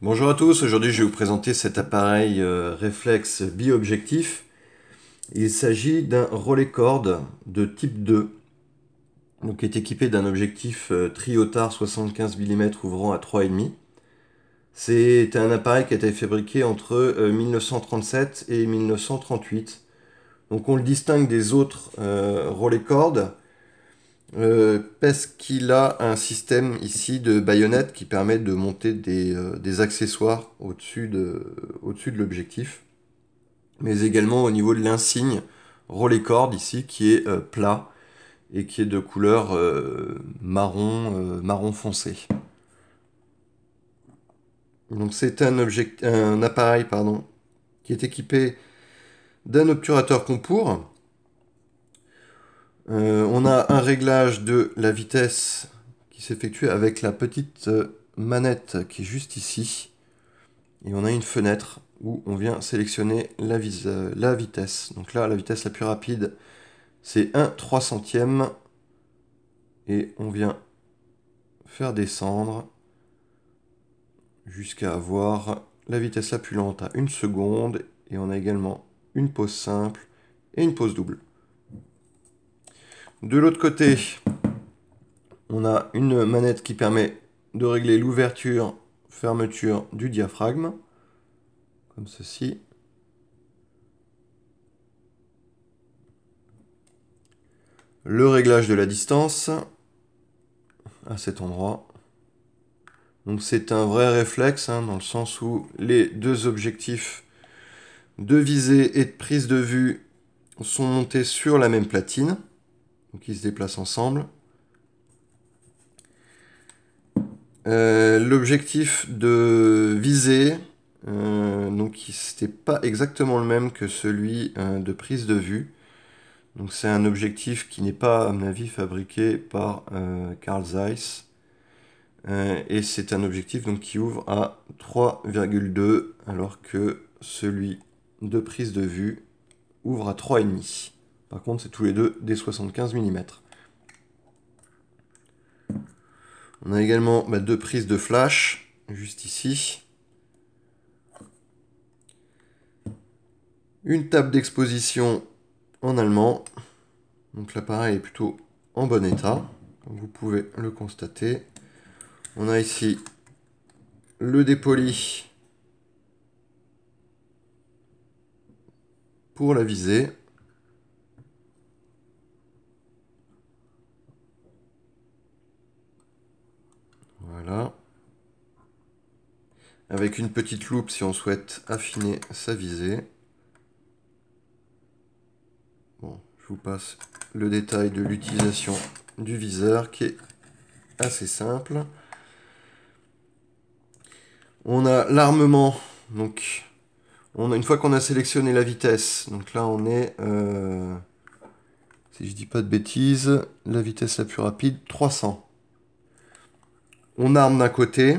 Bonjour à tous, aujourd'hui je vais vous présenter cet appareil euh, réflexe bi-objectif. Il s'agit d'un relais corde de type 2, donc qui est équipé d'un objectif euh, triotard 75 mm ouvrant à 3,5. C'est un appareil qui a été fabriqué entre 1937 euh, et 1938. Donc on le distingue des autres relais cordes euh, parce qu'il a un système ici de baïonnette qui permet de monter des, euh, accessoires au-dessus de, l'objectif, mais également au niveau de l'insigne relais cordes ici qui est euh, plat et qui est de couleur marron, marron foncé. Donc c'est un, un, appareil pardon, qui est équipé d'un obturateur Compour euh, on a un réglage de la vitesse qui s'effectue avec la petite euh, manette qui est juste ici. Et on a une fenêtre où on vient sélectionner la, euh, la vitesse. Donc là, la vitesse la plus rapide, c'est 1 3 centième. Et on vient faire descendre jusqu'à avoir la vitesse la plus lente à 1 seconde. Et on a également une pause simple et une pause double. De l'autre côté, on a une manette qui permet de régler l'ouverture, fermeture du diaphragme, comme ceci. Le réglage de la distance à cet endroit. Donc c'est un vrai réflexe, hein, dans le sens où les deux objectifs de visée et de prise de vue sont montés sur la même platine. Donc ils se déplacent ensemble. Euh, l'objectif de visée, euh, donc c'était pas exactement le même que celui euh, de prise de vue. Donc c'est un objectif qui n'est pas à mon avis fabriqué par euh, Carl Zeiss. et c'est un objectif donc, qui ouvre à 3,2 alors que celui de prise de vue ouvre à 3,5. Par contre, c'est tous les deux des 75 mm. On a également bah, deux prises de flash, juste ici. Une table d'exposition en allemand. Donc l'appareil est plutôt en bon état, comme vous pouvez le constater. On a ici le dépoli pour la visée. avec une petite loupe si on souhaite affiner sa visée. Bon, je vous passe le détail de l'utilisation du viseur qui est assez simple. On a l'armement, donc on a, une fois qu'on a sélectionné la vitesse, donc là on est, euh, si je dis pas de bêtises, la vitesse la plus rapide, 300. On arme d'un côté,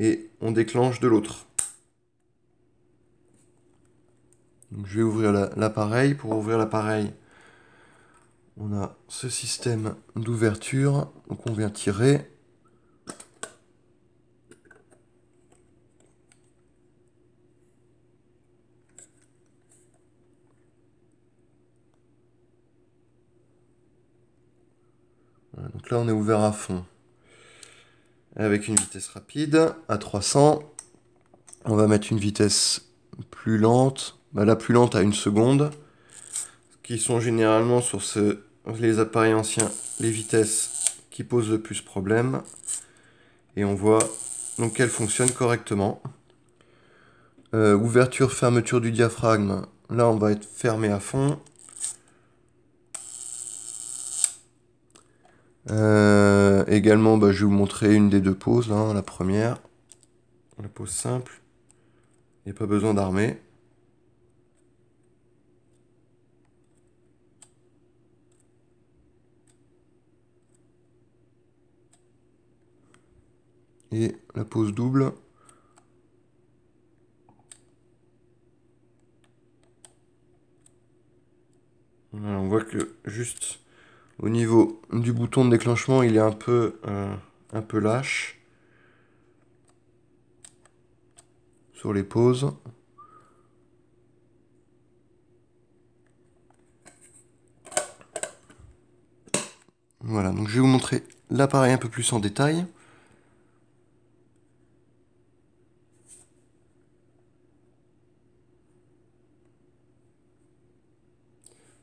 et on déclenche de l'autre. je vais ouvrir l'appareil. Pour ouvrir l'appareil, on a ce système d'ouverture. Donc on vient tirer. donc là, on est ouvert à fond avec une vitesse rapide à 300. On va mettre une vitesse plus lente, bah la plus lente à une seconde, qui sont généralement sur les appareils anciens les vitesses qui posent le plus problème. Et on voit donc qu'elle fonctionne correctement. Euh, ouverture, fermeture du diaphragme, là on va être fermé à fond. Euh, également, bah, je vais vous montrer une des deux poses, hein, la première, la pose simple, il n'y a pas besoin d'armer. Et la pose double, on voit que juste au niveau du bouton de déclenchement, il est un peu, euh, un peu lâche. Sur les pauses. Voilà, donc je vais vous montrer l'appareil un peu plus en détail.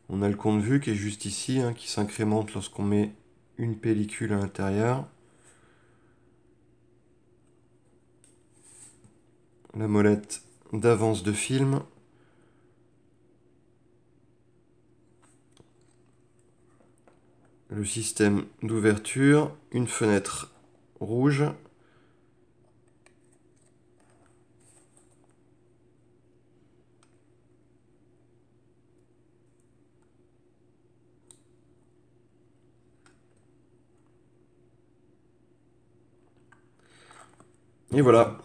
On a le compte vue qui est juste ici, hein, qui s'incrémente lorsqu'on met une pellicule à l'intérieur. La molette d'avance de film. Le système d'ouverture, une fenêtre rouge, Et voilà.